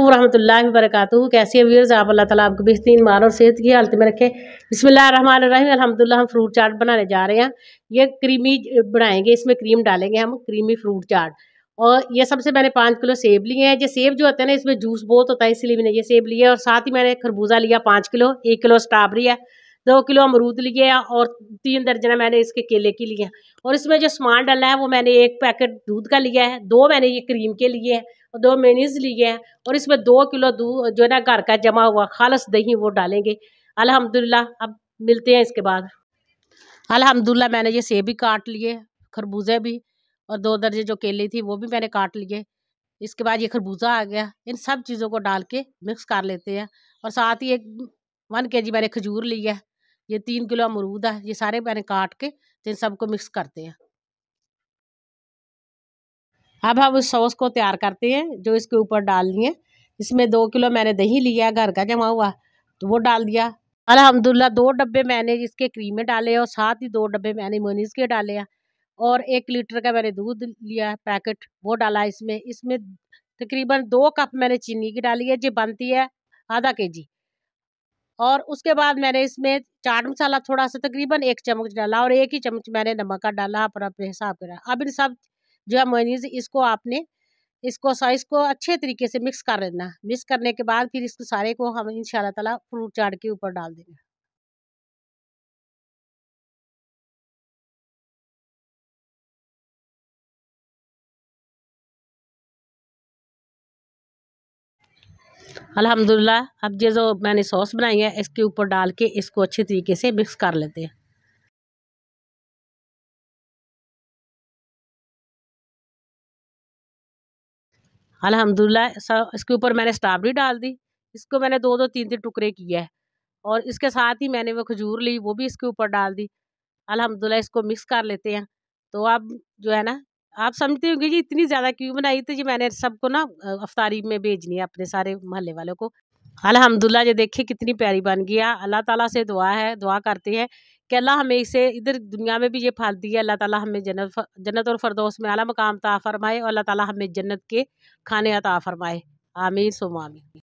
वरहमकम वरहमल्ला वरक कैसे वीर आप अल्लाह ताला आपको बेहतरीन मार और सेहत की हालत में रखे रही अलहमदिल्ला हम फ्रूट चाट बनाने जा रहे हैं ये क्रीमी बनाएंगे इसमें क्रीम डालेंगे हम क्रीमी फ्रूट चाट और ये सबसे मैंने पाँच किलो सेब लिए हैं ये सेब जो होते हैं ना इसमें जूस बहुत होता है इसलिए मैंने ये सेब लिए और साथ ही मैंने खरबूजा लिया पाँच किलो एक किलो स्ट्रॉबेरी है दो किलो अमरूद लिए हैं और तीन दर्जन मैंने इसके केले की लिए हैं और इसमें जो सामान डाला है वो मैंने एक पैकेट दूध का लिया है दो मैंने ये क्रीम के लिए है और दो मेनीज लिए हैं और इसमें दो किलो दूध जो है ना घर का जमा हुआ खालस दही वो डालेंगे अलहमदिल्ला अब मिलते हैं इसके बाद अलहमदिल्ला मैंने ये सेब भी काट लिए खरबूजे भी और दो दर्जे जो केले थी वो भी मैंने काट लिए इसके बाद ये खरबूजा आ गया इन सब चीज़ों को डाल के मिक्स कर लेते हैं और साथ ही एक वन के जी मैंने खजूर लिया है ये तीन किलो अमरूद है ये सारे मैंने काट के तो सबको मिक्स करते हैं अब हम उस सॉस को तैयार करते हैं जो इसके ऊपर डालनी है इसमें दो किलो मैंने दही लिया घर का जमा हुआ तो वो डाल दिया अलहमदुल्ला दो डब्बे मैंने इसके में डाले और साथ ही दो डब्बे मैंने मोनीस के डाले हैं और एक लीटर का मैंने दूध लिया पैकेट वो डाला इसमें इसमें तकरीबन दो कप मैंने चीनी की डाली है जो बनती है आधा के जी और उसके बाद मैंने इसमें चाट मसाला थोड़ा सा तकरीबन एक चम्मच डाला और एक ही चम्मच मैंने नमक का डाला पर अपने हिसाब का अब इन सब जो है मोनीज इसको आपने इसको साइज को अच्छे तरीके से मिक्स कर लेना मिक्स करने के बाद फिर इसको सारे को हम इन ताला फ्रूट चाट के ऊपर डाल देंगे अल्हम्दुलिल्लाह अब ये जो मैंने सॉस बनाई है इसके ऊपर डाल के इसको अच्छे तरीके से मिक्स कर लेते हैं अल्हम्दुलिल्लाह इसके ऊपर मैंने स्ट्रॉबेरी डाल दी इसको मैंने दो दो तीन तीन टुकड़े किए हैं और इसके साथ ही मैंने वो खजूर ली वो भी इसके ऊपर डाल दी अलहमदुल्ला इसको मिक्स कर लेते हैं तो अब जो है ना आप समझते होंगे जी इतनी ज़्यादा क्यों बनाई तो जी मैंने सबको ना अफ्तारी में भेजनी है अपने सारे मोहल्ले वालों को अलहमदुल्ला ये देखे कितनी प्यारी बन गई है अल्लाह ताला से दुआ है दुआ करते हैं कि अल्लाह हमें इसे इधर दुनिया में भी ये फल दिया अल्लाह ताला हमें जन्नत जन्नत और फरदोस में अला मकाम ता फरमाए और अल्लाह ताला हमें जन्नत के खाने अता फरमाए आमिर सुमामी